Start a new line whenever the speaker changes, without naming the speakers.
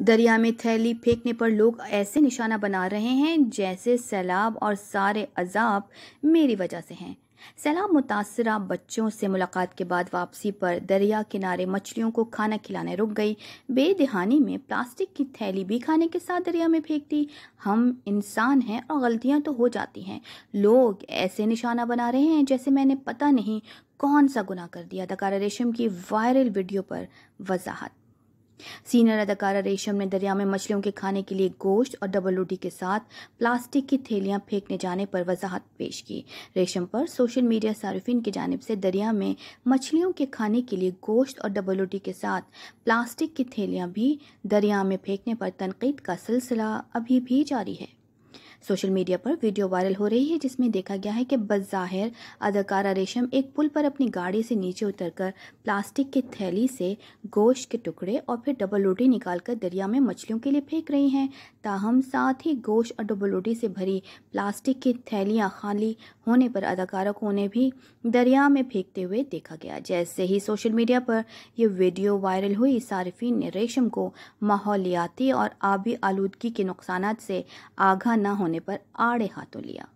दरिया में थैली फेंकने पर लोग ऐसे निशाना बना रहे हैं जैसे सैलाब और सारे अजाब मेरी वजह से हैं सैलाब मुतासर बच्चों से मुलाकात के बाद वापसी पर दरिया किनारे मछलियों को खाना खिलाने रुक गई बेदहानी में प्लास्टिक की थैली भी खाने के साथ दरिया में फेंक दी हम इंसान हैं और गलतियां तो हो जाती हैं लोग ऐसे निशाना बना रहे हैं जैसे मैंने पता नहीं कौन सा गुनाह कर दिया दकारा रेशम की वायरल वीडियो पर वजाहत सीनियर अदाकारा रेशम ने दरिया में मछलियों के खाने के लिए गोश्त और डबल रोटी के साथ प्लास्टिक की थैलियां फेंकने जाने पर वजाहत पेश की रेशम पर सोशल मीडिया सार्फिन की जानब से दरिया में मछलियों के खाने के लिए गोश्त और डबल रोटी के साथ प्लास्टिक की थैलियां भी दरिया में फेंकने पर तनकीद का सिलसिला अभी भी जारी है सोशल मीडिया पर वीडियो वायरल हो रही है जिसमें देखा गया है कि बज़ाहिर अदाकारा रेशम एक पुल पर अपनी गाड़ी से नीचे उतरकर प्लास्टिक की थैली से गोश्त के टुकड़े और फिर डबल रोटी निकालकर दरिया में मछलियों के लिए फेंक रही हैं ताहम साथ ही गोश्त और डबल रोटी से भरी प्लास्टिक की थैलियाँ खाली होने पर अदाकारा को उन्हें भी दरिया में फेंकते हुए देखा गया जैसे ही सोशल मीडिया पर यह वीडियो वायरल हुई सार्फिन ने रेशम को माहौलियाती और आबी आलूदगी के नुकसान से आगाह न होने पर आड़े हाथों लिया